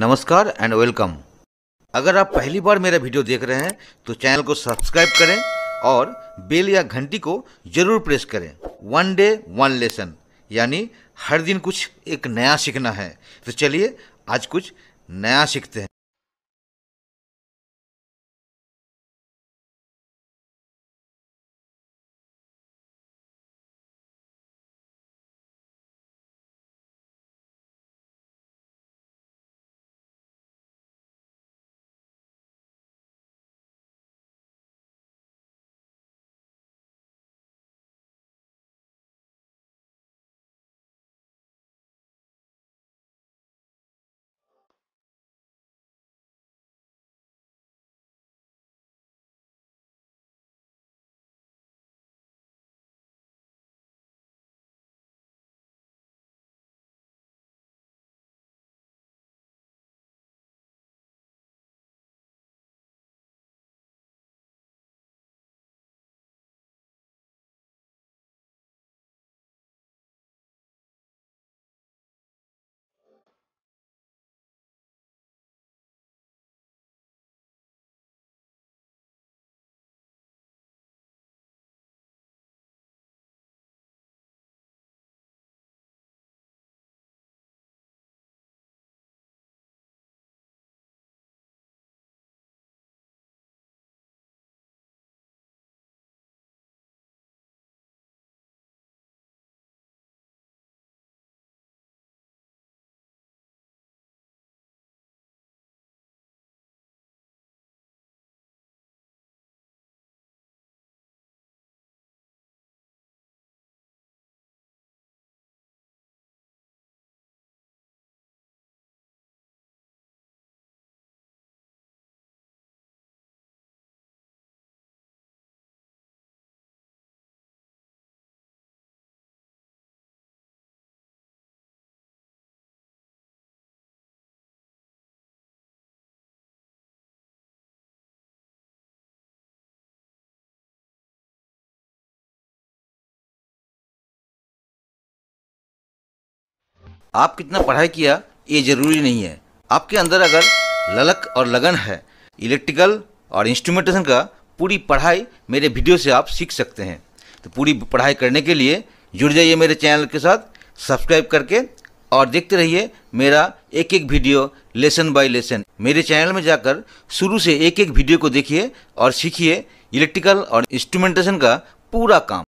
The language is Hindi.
नमस्कार एंड वेलकम अगर आप पहली बार मेरा वीडियो देख रहे हैं तो चैनल को सब्सक्राइब करें और बेल या घंटी को जरूर प्रेस करें वन डे वन लेसन यानी हर दिन कुछ एक नया सीखना है तो चलिए आज कुछ नया सीखते हैं आप कितना पढ़ाई किया ये ज़रूरी नहीं है आपके अंदर अगर ललक और लगन है इलेक्ट्रिकल और इंस्ट्रूमेंटेशन का पूरी पढ़ाई मेरे वीडियो से आप सीख सकते हैं तो पूरी पढ़ाई करने के लिए जुड़ जाइए मेरे चैनल के साथ सब्सक्राइब करके और देखते रहिए मेरा एक एक वीडियो लेसन बाय लेसन मेरे चैनल में जाकर शुरू से एक एक वीडियो को देखिए और सीखिए इलेक्ट्रिकल और इंस्ट्रूमेंटेशन का पूरा काम